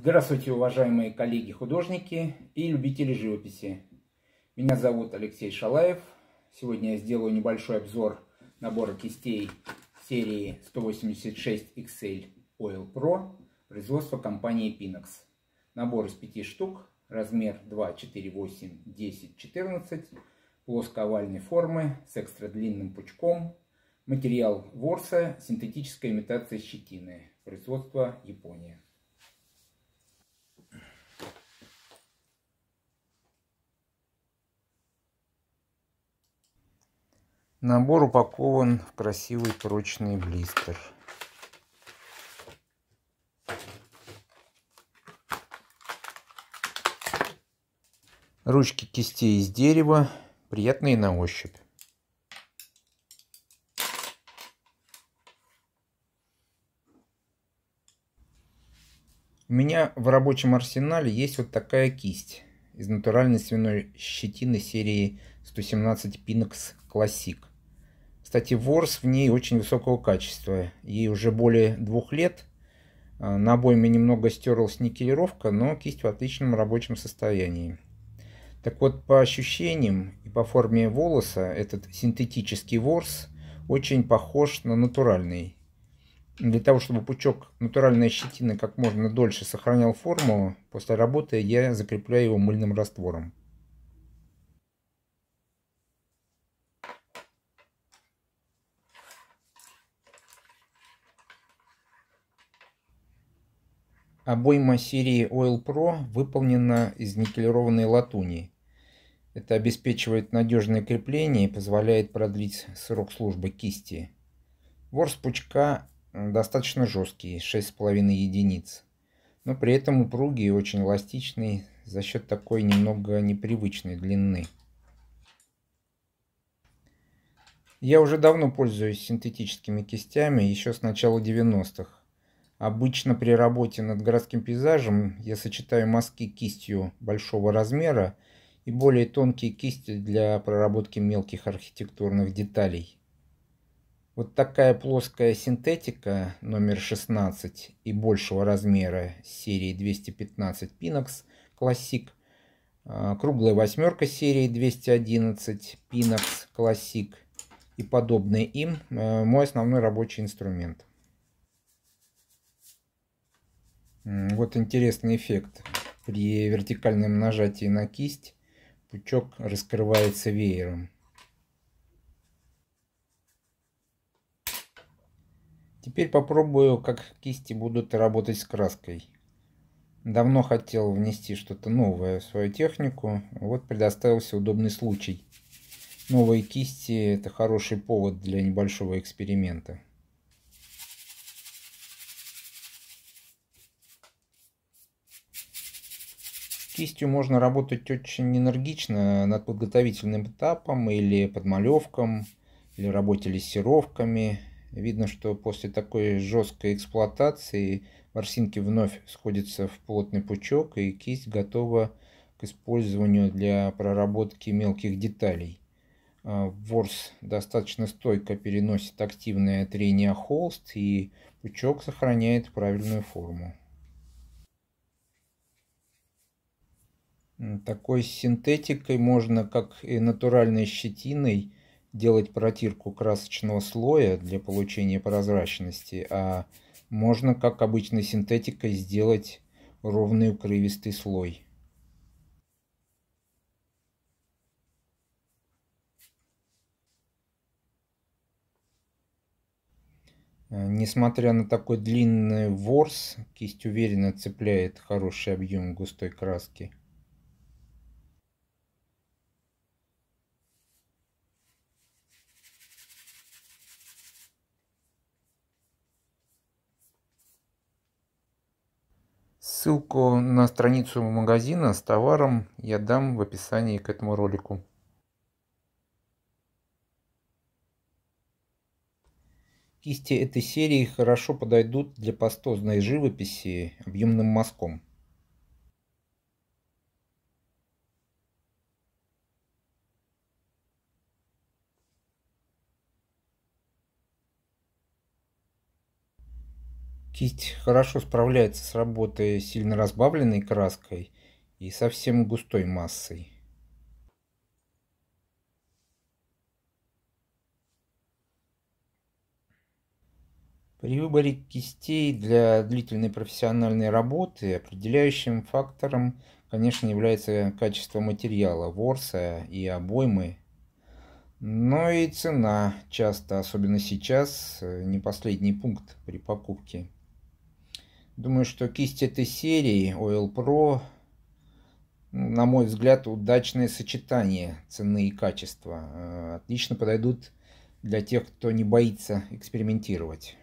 Здравствуйте, уважаемые коллеги-художники и любители живописи. Меня зовут Алексей Шалаев. Сегодня я сделаю небольшой обзор набора кистей серии 186 XL Oil Pro производства компании Pinox. Набор из 5 штук, размер 2, 4, 8, 10, 14, плоско-овальной формы с экстра длинным пучком, материал ворса, синтетическая имитация щетины, производство Япония. Набор упакован в красивый прочный блистер. Ручки кистей из дерева, приятные на ощупь. У меня в рабочем арсенале есть вот такая кисть из натуральной свиной щетины серии 117 Pinox Classic. Кстати, ворс в ней очень высокого качества. Ей уже более двух лет. А, на обойме немного стерлась никелировка, но кисть в отличном рабочем состоянии. Так вот, по ощущениям и по форме волоса этот синтетический ворс очень похож на натуральный. Для того, чтобы пучок натуральной щетины как можно дольше сохранял форму, после работы я закрепляю его мыльным раствором. Обойма серии Oil Pro выполнена из никелированной латуни. Это обеспечивает надежное крепление и позволяет продлить срок службы кисти. Ворс пучка достаточно жесткий, 6,5 единиц. Но при этом упругий и очень эластичный за счет такой немного непривычной длины. Я уже давно пользуюсь синтетическими кистями, еще с начала 90-х. Обычно при работе над городским пейзажем я сочетаю мазки кистью большого размера и более тонкие кисти для проработки мелких архитектурных деталей. Вот такая плоская синтетика номер 16 и большего размера серии 215 Pinox Classic, а, круглая восьмерка серии 211 Pinox Classic и подобные им а, мой основной рабочий инструмент. Вот интересный эффект. При вертикальном нажатии на кисть пучок раскрывается веером. Теперь попробую, как кисти будут работать с краской. Давно хотел внести что-то новое в свою технику, вот предоставился удобный случай. Новые кисти – это хороший повод для небольшого эксперимента. Кистью можно работать очень энергично над подготовительным этапом или подмалевком, или работе лессировками, Видно, что после такой жесткой эксплуатации ворсинки вновь сходятся в плотный пучок и кисть готова к использованию для проработки мелких деталей. А, ворс достаточно стойко переносит активное трение холст и пучок сохраняет правильную форму. Такой синтетикой можно, как и натуральной щетиной, делать протирку красочного слоя для получения прозрачности, а можно, как обычной синтетикой, сделать ровный укрывистый слой. Э, несмотря на такой длинный ворс, кисть уверенно цепляет хороший объем густой краски. Ссылку на страницу магазина с товаром я дам в описании к этому ролику. Кисти этой серии хорошо подойдут для пастозной живописи объемным мазком. Кисть хорошо справляется с работой сильно разбавленной краской и совсем густой массой. При выборе кистей для длительной профессиональной работы определяющим фактором, конечно, является качество материала, ворса и обоймы, но и цена часто, особенно сейчас, не последний пункт при покупке. Думаю, что кисть этой серии Oil Pro, на мой взгляд, удачное сочетание цены и качества. Э, отлично подойдут для тех, кто не боится экспериментировать.